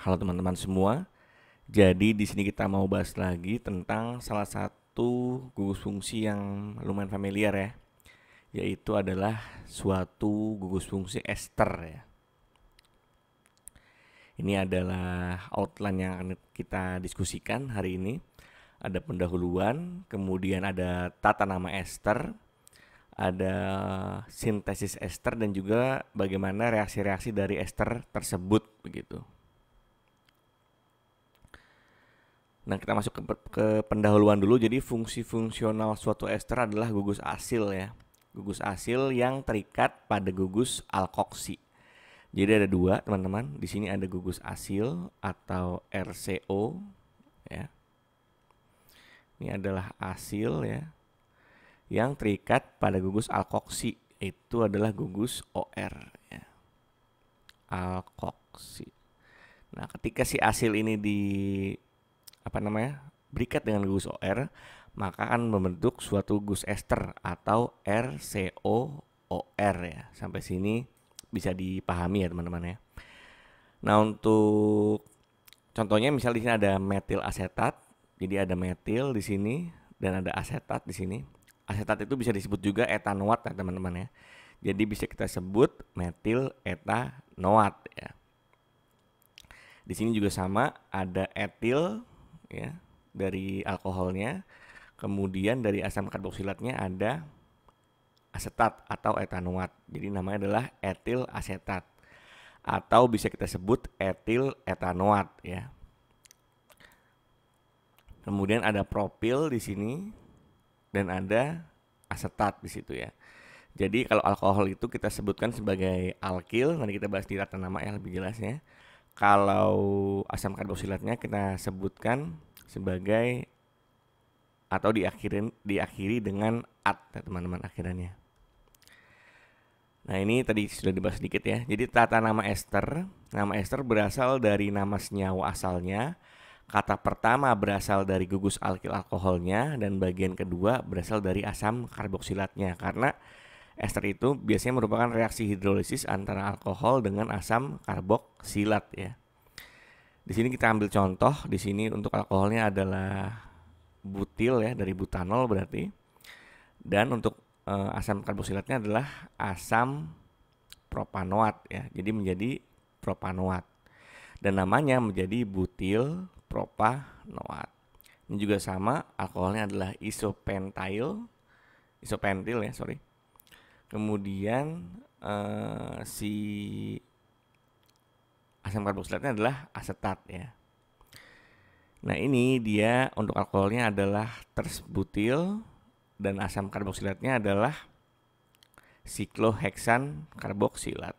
Halo teman-teman semua. Jadi di sini kita mau bahas lagi tentang salah satu gugus fungsi yang lumayan familiar ya. Yaitu adalah suatu gugus fungsi ester ya. Ini adalah outline yang akan kita diskusikan hari ini. Ada pendahuluan, kemudian ada tata nama ester, ada sintesis ester dan juga bagaimana reaksi-reaksi dari ester tersebut begitu. Nah, kita masuk ke, ke pendahuluan dulu. Jadi fungsi fungsional suatu ester adalah gugus asil ya. Gugus asil yang terikat pada gugus alkoksi. Jadi ada dua teman-teman. Di sini ada gugus asil atau RCO ya. Ini adalah asil ya yang terikat pada gugus alkoksi itu adalah gugus OR ya. Alkoksi. Nah, ketika si asil ini di apa namanya berikat dengan gugus OR maka akan membentuk suatu gus ester atau RCOOR ya. Sampai sini bisa dipahami ya teman-teman ya. Nah untuk contohnya misal di sini ada metil asetat, jadi ada metil di sini dan ada asetat di sini. Asetat itu bisa disebut juga etanoat ya teman-teman ya. Jadi bisa kita sebut metil etanoat ya. Di sini juga sama ada etil ya dari alkoholnya. Kemudian dari asam karboksilatnya ada asetat atau etanoat. Jadi namanya adalah etil asetat atau bisa kita sebut etil etanoat ya. Kemudian ada propil di sini dan ada asetat di situ ya. Jadi kalau alkohol itu kita sebutkan sebagai alkil, nanti kita bahas di tata nama yang lebih jelasnya kalau asam karboksilatnya kita sebutkan sebagai atau diakhirin diakhiri dengan at teman-teman akhirannya. Nah ini tadi sudah dibahas sedikit ya. Jadi tata nama ester, nama ester berasal dari nama senyawa asalnya, kata pertama berasal dari gugus alkil alkoholnya, dan bagian kedua berasal dari asam karboksilatnya. Karena Ester itu biasanya merupakan reaksi hidrolisis antara alkohol dengan asam karboksilat ya. Di sini kita ambil contoh, di sini untuk alkoholnya adalah butil ya dari butanol berarti. Dan untuk e, asam karboksilatnya adalah asam propanoat ya. Jadi menjadi propanoat. Dan namanya menjadi butil propanoat. Ini juga sama, alkoholnya adalah isopentil, isopentil ya, sorry kemudian uh, si asam karboksilatnya adalah asetat ya. Nah ini dia untuk alkoholnya adalah tersbutil dan asam karboksilatnya adalah sikloheksan karboksilat.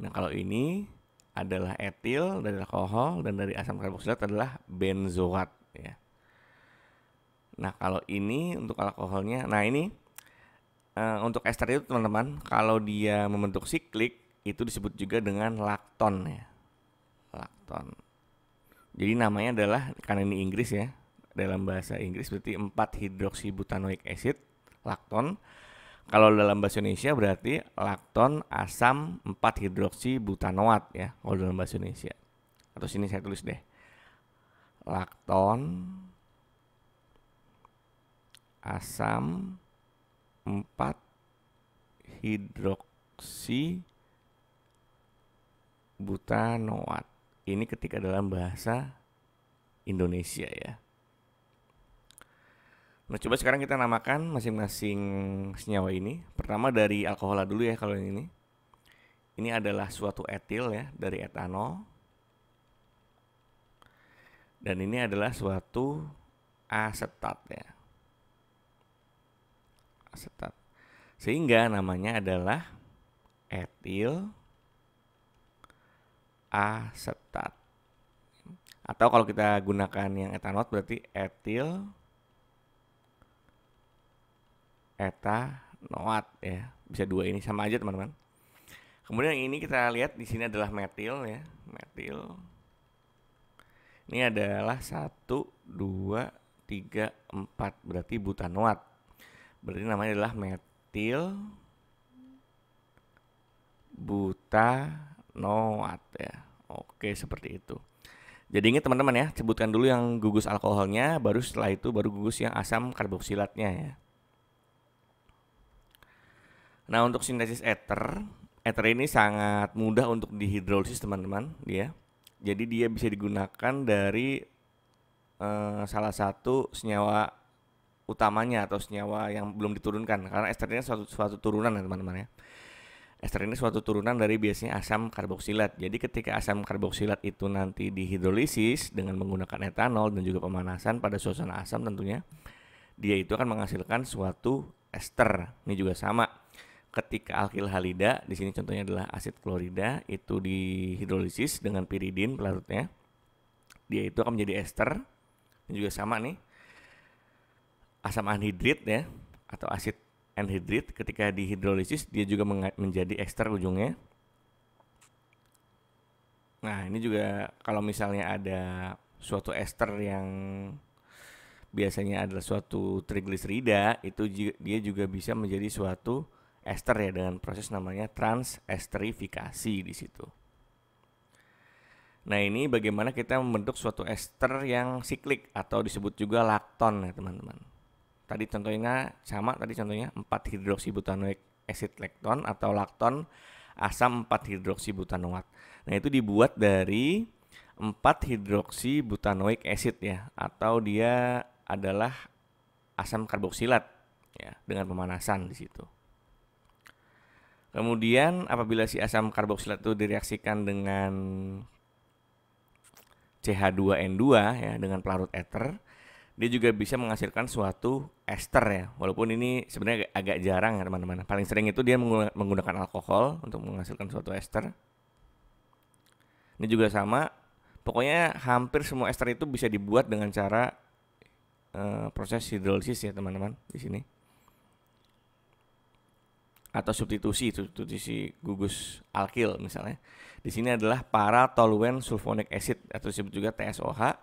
Nah kalau ini adalah etil dari alkohol dan dari asam karboksilat adalah benzoat ya. Nah kalau ini untuk alkoholnya, nah ini Eh, untuk ester itu teman-teman kalau dia membentuk siklik itu disebut juga dengan lakton ya lakton jadi namanya adalah karena ini Inggris ya dalam bahasa Inggris berarti 4 hidroksibutanoic acid lakton kalau dalam bahasa Indonesia berarti lakton asam 4 hidroksibutanoat ya kalau dalam bahasa Indonesia atau sini saya tulis deh lakton asam 4 hidroksi butanoat. Ini ketika dalam bahasa Indonesia ya. Nah, coba sekarang kita namakan masing-masing senyawa ini. Pertama dari alkohola dulu ya kalau yang ini. Ini adalah suatu etil ya dari etanol. Dan ini adalah suatu asetat ya asetat. Sehingga namanya adalah etil asetat. Atau kalau kita gunakan yang etanol berarti etil etanoat ya. Bisa dua ini sama aja teman-teman. Kemudian yang ini kita lihat di sini adalah metil ya, metil. Ini adalah 1 2 3 4 berarti butanoat berarti namanya adalah metil butanoat ya. Oke, seperti itu. Jadi ini teman-teman ya, sebutkan dulu yang gugus alkoholnya, baru setelah itu baru gugus yang asam karboksilatnya ya. Nah, untuk sintesis ether, ether ini sangat mudah untuk dihidrolisis teman-teman, ya. Jadi dia bisa digunakan dari eh, salah satu senyawa utamanya atau senyawa yang belum diturunkan karena ester ini suatu, suatu turunan ya teman-teman ya. Ester ini suatu turunan dari biasanya asam karboksilat. Jadi ketika asam karboksilat itu nanti dihidrolisis dengan menggunakan etanol dan juga pemanasan pada suasana asam tentunya dia itu akan menghasilkan suatu ester. Ini juga sama. Ketika alkil halida, di sini contohnya adalah asid klorida itu dihidrolisis dengan piridin pelarutnya. Dia itu akan menjadi ester. Ini juga sama nih asam anhidrit ya atau asid anhidrit ketika dihidrolisis dia juga menjadi ester ujungnya. Nah, ini juga kalau misalnya ada suatu ester yang biasanya adalah suatu trigliserida, itu dia juga bisa menjadi suatu ester ya dengan proses namanya transesterifikasi di situ. Nah, ini bagaimana kita membentuk suatu ester yang siklik atau disebut juga lakton ya, teman-teman tadi contohnya sama tadi contohnya 4 hidroksibutanoik acid lacton atau lakton asam 4 hidroksibutanoat. Nah, itu dibuat dari 4 hidroksibutanoik acid ya atau dia adalah asam karboksilat ya dengan pemanasan di situ. Kemudian apabila si asam karboksilat itu direaksikan dengan CH2N2 ya dengan pelarut eter dia juga bisa menghasilkan suatu ester ya. Walaupun ini sebenarnya agak, jarang ya teman-teman. Paling sering itu dia menggunakan alkohol untuk menghasilkan suatu ester. Ini juga sama. Pokoknya hampir semua ester itu bisa dibuat dengan cara uh, proses hidrolisis ya teman-teman di sini. Atau substitusi, substitusi gugus alkil misalnya. Di sini adalah para toluen sulfonic acid atau disebut juga TSOH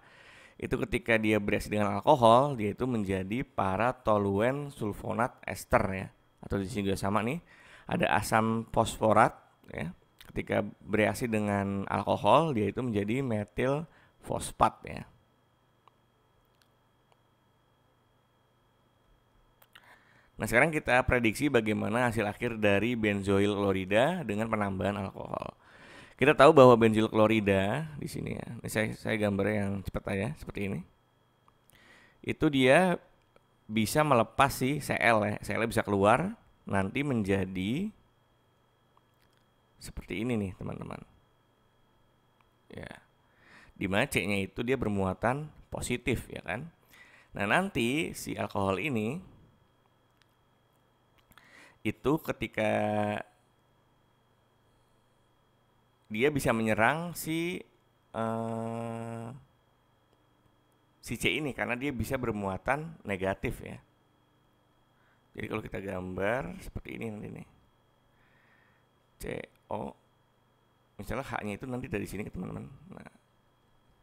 itu ketika dia bereaksi dengan alkohol dia itu menjadi para toluen sulfonat ester ya atau di sini juga sama nih ada asam fosforat ya ketika bereaksi dengan alkohol dia itu menjadi metil fosfat ya Nah sekarang kita prediksi bagaimana hasil akhir dari benzoil klorida dengan penambahan alkohol. Kita tahu bahwa benzil klorida di sini ya. Ini saya saya gambar yang cepat aja seperti ini. Itu dia bisa melepas si Cl ya. Cl bisa keluar nanti menjadi seperti ini nih, teman-teman. Ya. Di mana C-nya itu dia bermuatan positif ya kan. Nah, nanti si alkohol ini itu ketika dia bisa menyerang si uh, si C ini karena dia bisa bermuatan negatif ya. Jadi kalau kita gambar seperti ini nanti nih. C O misalnya haknya itu nanti dari sini ke teman-teman. Nah,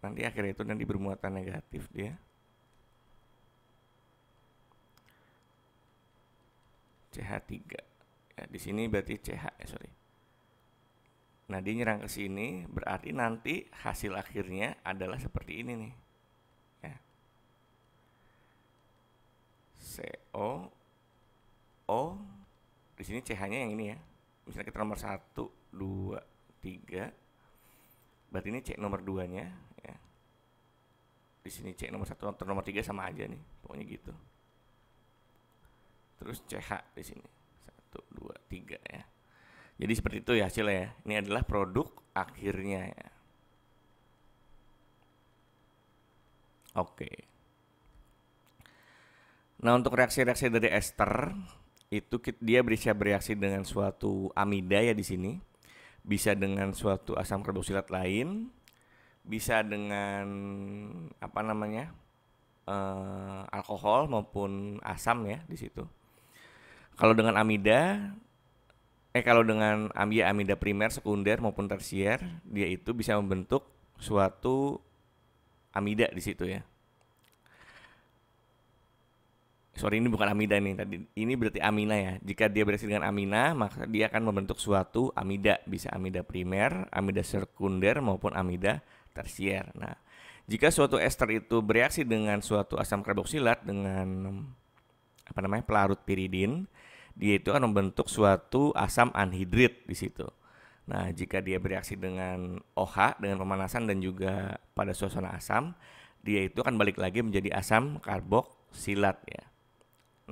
nanti akhirnya itu nanti bermuatan negatif dia. CH3. Ya, di sini berarti CH, ya, eh, sorry. Nah, dia nyerang ke sini berarti nanti hasil akhirnya adalah seperti ini nih. Ya. CO O di sini CH-nya yang ini ya. Misalnya kita nomor satu, dua, tiga. berarti ini C nomor 2-nya ya. Di sini C nomor satu, atau nomor tiga sama aja nih, pokoknya gitu. Terus CH di sini. satu, dua, tiga ya. Jadi seperti itu ya hasilnya ya. Ini adalah produk akhirnya ya. Oke. Nah untuk reaksi-reaksi dari ester itu dia bisa bereaksi dengan suatu amida ya di sini, bisa dengan suatu asam karboksilat lain, bisa dengan apa namanya eh, alkohol maupun asam ya di situ. Kalau dengan amida eh kalau dengan amida amida primer, sekunder maupun tersier, dia itu bisa membentuk suatu amida di situ ya. Sorry ini bukan amida nih tadi. Ini berarti amina ya. Jika dia berhasil dengan amina, maka dia akan membentuk suatu amida, bisa amida primer, amida sekunder maupun amida tersier. Nah, jika suatu ester itu bereaksi dengan suatu asam karboksilat dengan apa namanya pelarut piridin, dia itu akan membentuk suatu asam anhidrit di situ. Nah, jika dia bereaksi dengan OH dengan pemanasan dan juga pada suasana asam, dia itu akan balik lagi menjadi asam karboksilat ya.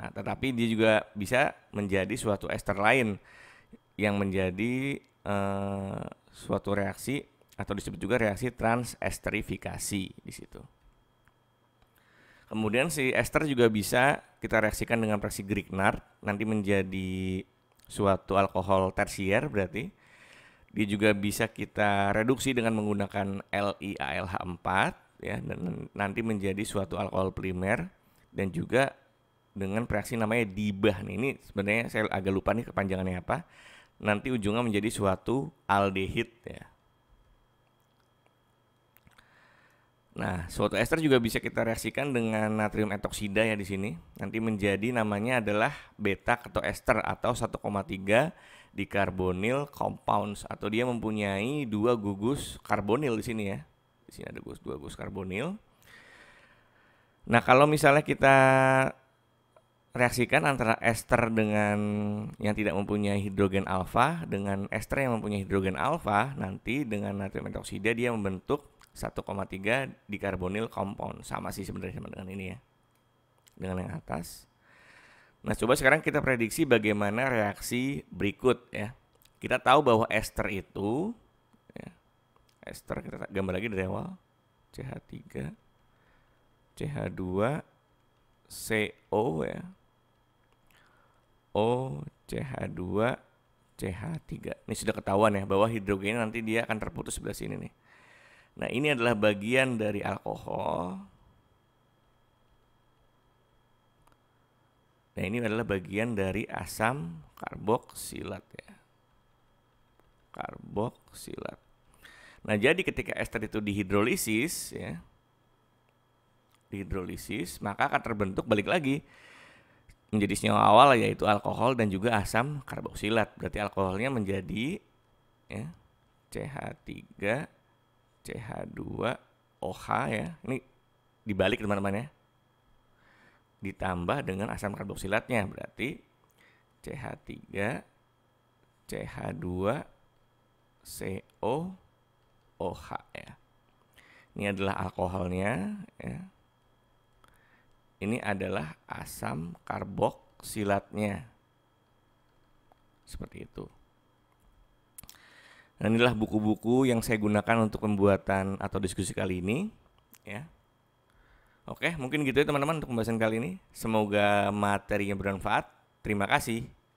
Nah, tetapi dia juga bisa menjadi suatu ester lain yang menjadi eh, suatu reaksi atau disebut juga reaksi transesterifikasi di situ. Kemudian si ester juga bisa kita reaksikan dengan reaksi Grignard nanti menjadi suatu alkohol tersier berarti. Dia juga bisa kita reduksi dengan menggunakan LiALH4 ya dan nanti menjadi suatu alkohol primer dan juga dengan reaksi namanya dibah nih. Ini sebenarnya saya agak lupa nih kepanjangannya apa. Nanti ujungnya menjadi suatu aldehid ya. Nah, suatu ester juga bisa kita reaksikan dengan natrium etoksida ya di sini. Nanti menjadi namanya adalah beta atau ester atau 1,3 dikarbonil compounds atau dia mempunyai dua gugus karbonil di sini ya. Di sini ada gugus dua gugus karbonil. Nah, kalau misalnya kita reaksikan antara ester dengan yang tidak mempunyai hidrogen alfa dengan ester yang mempunyai hidrogen alfa nanti dengan natrium natriumetoksida dia membentuk 1,3 dikarbonil compound sama sih sebenarnya sama dengan ini ya dengan yang atas nah coba sekarang kita prediksi bagaimana reaksi berikut ya kita tahu bahwa ester itu ya, ester kita gambar lagi dari awal CH3 CH2 CO ya O, CH2, CH3. Ini sudah ketahuan ya bahwa hidrogen nanti dia akan terputus sebelah sini nih. Nah, ini adalah bagian dari alkohol. Nah, ini adalah bagian dari asam karboksilat ya. Karboksilat. Nah, jadi ketika ester itu dihidrolisis ya. Dihidrolisis, maka akan terbentuk balik lagi menjadi senyawa awal yaitu alkohol dan juga asam karboksilat. Berarti alkoholnya menjadi ya CH3 CH2 OH ya. Ini dibalik teman-teman ya. Ditambah dengan asam karboksilatnya berarti CH3 CH2 CO OH ya. Ini adalah alkoholnya ya ini adalah asam karboksilatnya. Seperti itu. Nah, inilah buku-buku yang saya gunakan untuk pembuatan atau diskusi kali ini, ya. Oke, mungkin gitu ya teman-teman untuk pembahasan kali ini. Semoga materinya bermanfaat. Terima kasih.